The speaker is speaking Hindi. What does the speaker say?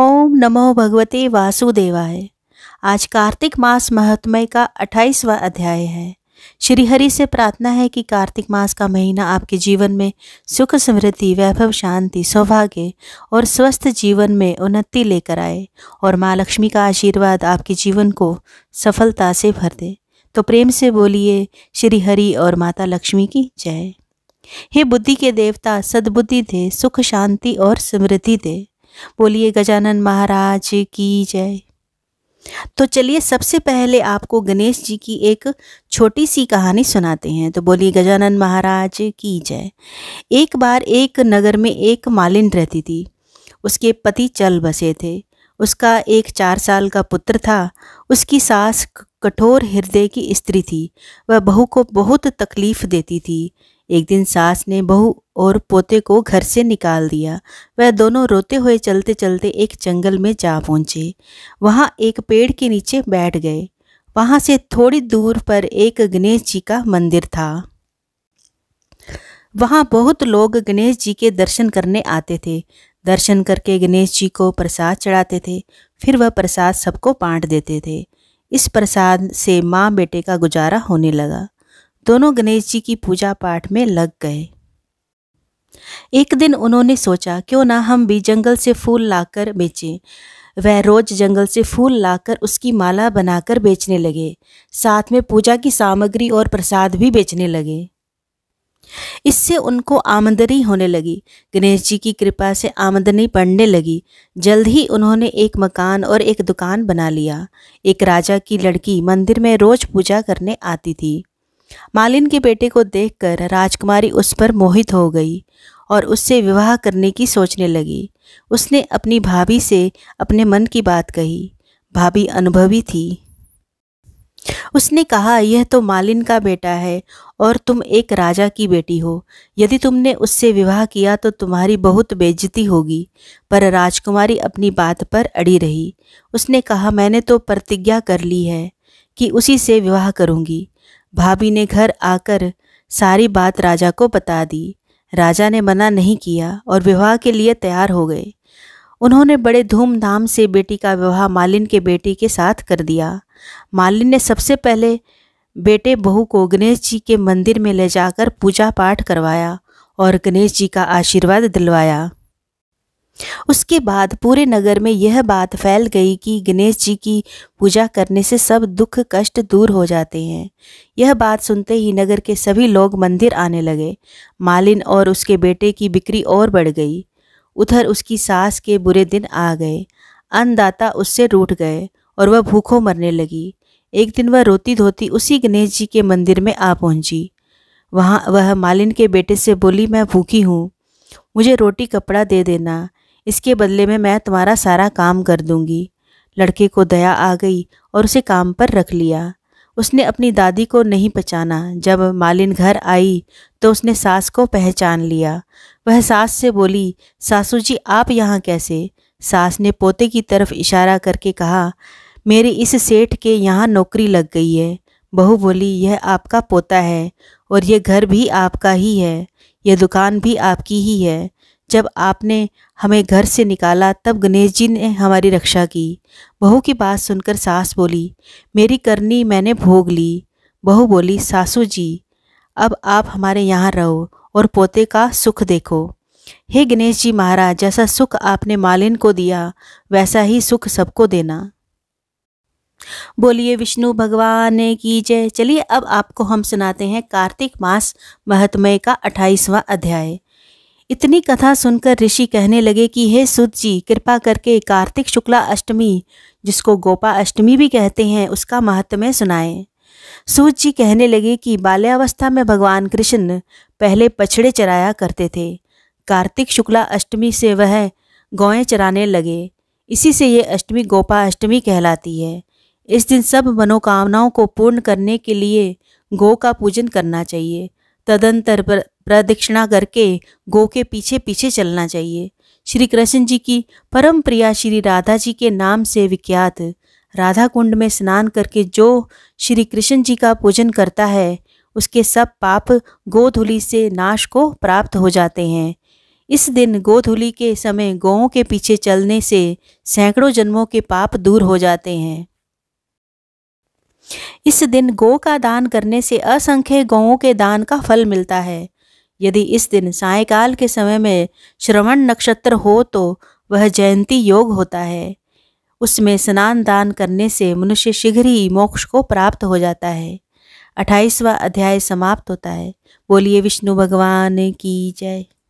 ओम नमो भगवते वासुदेवाय आज कार्तिक मास महत्मय का अट्ठाईसवा अध्याय है श्री हरि से प्रार्थना है कि कार्तिक मास का महीना आपके जीवन में सुख समृद्धि वैभव शांति सौभाग्य और स्वस्थ जीवन में उन्नति लेकर आए और माँ लक्ष्मी का आशीर्वाद आपके जीवन को सफलता से भर दे तो प्रेम से बोलिए श्री हरि और माता लक्ष्मी की जय हे बुद्धि के देवता सद्बुद्धि दे सुख शांति और समृद्धि दे बोलिए गजानन महाराज की जय तो चलिए सबसे पहले आपको गणेश जी की एक छोटी सी कहानी सुनाते हैं तो बोलिए गजानन महाराज की जय एक बार एक नगर में एक मालिन रहती थी उसके पति चल बसे थे उसका एक चार साल का पुत्र था उसकी सास कठोर हृदय की स्त्री थी वह बहू को बहुत तकलीफ देती थी एक दिन सास ने बहू और पोते को घर से निकाल दिया वह दोनों रोते हुए चलते चलते एक जंगल में जा पहुँचे वहाँ एक पेड़ के नीचे बैठ गए वहाँ से थोड़ी दूर पर एक गणेश जी का मंदिर था वहाँ बहुत लोग गणेश जी के दर्शन करने आते थे दर्शन करके गणेश जी को प्रसाद चढ़ाते थे फिर वह प्रसाद सबको बांट देते थे इस प्रसाद से माँ बेटे का गुजारा होने लगा दोनों गणेश जी की पूजा पाठ में लग गए एक दिन उन्होंने सोचा क्यों ना हम भी जंगल से फूल लाकर बेचें वह रोज जंगल से फूल लाकर उसकी माला बनाकर बेचने लगे साथ में पूजा की सामग्री और प्रसाद भी बेचने लगे इससे उनको आमदनी होने लगी गणेश जी की कृपा से आमदनी बढ़ने लगी जल्द ही उन्होंने एक मकान और एक दुकान बना लिया एक राजा की लड़की मंदिर में रोज पूजा करने आती थी मालिन के बेटे को देखकर राजकुमारी उस पर मोहित हो गई और उससे विवाह करने की सोचने लगी उसने अपनी भाभी से अपने मन की बात कही भाभी अनुभवी थी उसने कहा यह तो मालिन का बेटा है और तुम एक राजा की बेटी हो यदि तुमने उससे विवाह किया तो तुम्हारी बहुत बेजती होगी पर राजकुमारी अपनी बात पर अड़ी रही उसने कहा मैंने तो प्रतिज्ञा कर ली है कि उसी से विवाह करूंगी भाभी ने घर आकर सारी बात राजा को बता दी राजा ने मना नहीं किया और विवाह के लिए तैयार हो गए उन्होंने बड़े धूमधाम से बेटी का विवाह मालिन के बेटी के साथ कर दिया मालिन ने सबसे पहले बेटे बहू को गणेश जी के मंदिर में ले जाकर पूजा पाठ करवाया और गणेश जी का आशीर्वाद दिलवाया उसके बाद पूरे नगर में यह बात फैल गई कि गणेश जी की पूजा करने से सब दुख कष्ट दूर हो जाते हैं यह बात सुनते ही नगर के सभी लोग मंदिर आने लगे मालिन और उसके बेटे की बिक्री और बढ़ गई उधर उसकी सास के बुरे दिन आ गए अन्नदाता उससे रूठ गए और वह भूखों मरने लगी एक दिन वह रोती धोती उसी गणेश जी के मंदिर में आ पहुंची वहाँ वह मालिन के बेटे से बोली मैं भूखी हूँ मुझे रोटी कपड़ा दे देना इसके बदले में मैं तुम्हारा सारा काम कर दूंगी लड़के को दया आ गई और उसे काम पर रख लिया उसने अपनी दादी को नहीं पहचाना जब मालिन घर आई तो उसने सास को पहचान लिया वह सास से बोली सासू जी आप यहाँ कैसे सास ने पोते की तरफ इशारा करके कहा मेरे इस सेठ के यहाँ नौकरी लग गई है बहू बोली यह आपका पोता है और यह घर भी आपका ही है यह दुकान भी आपकी ही है जब आपने हमें घर से निकाला तब गणेश जी ने हमारी रक्षा की बहू की बात सुनकर सास बोली मेरी करनी मैंने भोग ली बहू बोली सासू जी अब आप हमारे यहाँ रहो और पोते का सुख देखो हे गणेश जी महाराज जैसा सुख आपने मालिन को दिया वैसा ही सुख सबको देना बोलिए विष्णु भगवान की जय चलिए अब आपको हम सुनाते हैं कार्तिक मास महत्मय का अट्ठाईसवां अध्याय इतनी कथा सुनकर ऋषि कहने लगे कि हे सुत जी कृपा करके कार्तिक शुक्ला अष्टमी जिसको गोपा अष्टमी भी कहते हैं उसका महात्म्य सुनाएं सूत जी कहने लगे कि बाल्यावस्था में भगवान कृष्ण पहले पछड़े चराया करते थे कार्तिक शुक्ला अष्टमी से वह गौएं चराने लगे इसी से ये अष्टमी गोपा अष्टमी कहलाती है इस दिन सब मनोकामनाओं को पूर्ण करने के लिए गौ का पूजन करना चाहिए तदंतर पर प्रदक्षिणा करके गो के पीछे पीछे चलना चाहिए श्री कृष्ण जी की परम प्रिया श्री राधा जी के नाम से विख्यात राधा कुंड में स्नान करके जो श्री कृष्ण जी का पूजन करता है उसके सब पाप गोधुली से नाश को प्राप्त हो जाते हैं इस दिन गोधुली के समय गौों के पीछे चलने से सैकड़ों जन्मों के पाप दूर हो जाते हैं इस दिन गौ का दान करने से असंख्य गौों के दान का फल मिलता है यदि इस दिन सायकाल के समय में श्रवण नक्षत्र हो तो वह जयंती योग होता है उसमें स्नान दान करने से मनुष्य शीघ्र ही मोक्ष को प्राप्त हो जाता है अट्ठाईसवा अध्याय समाप्त होता है बोलिए विष्णु भगवान की जय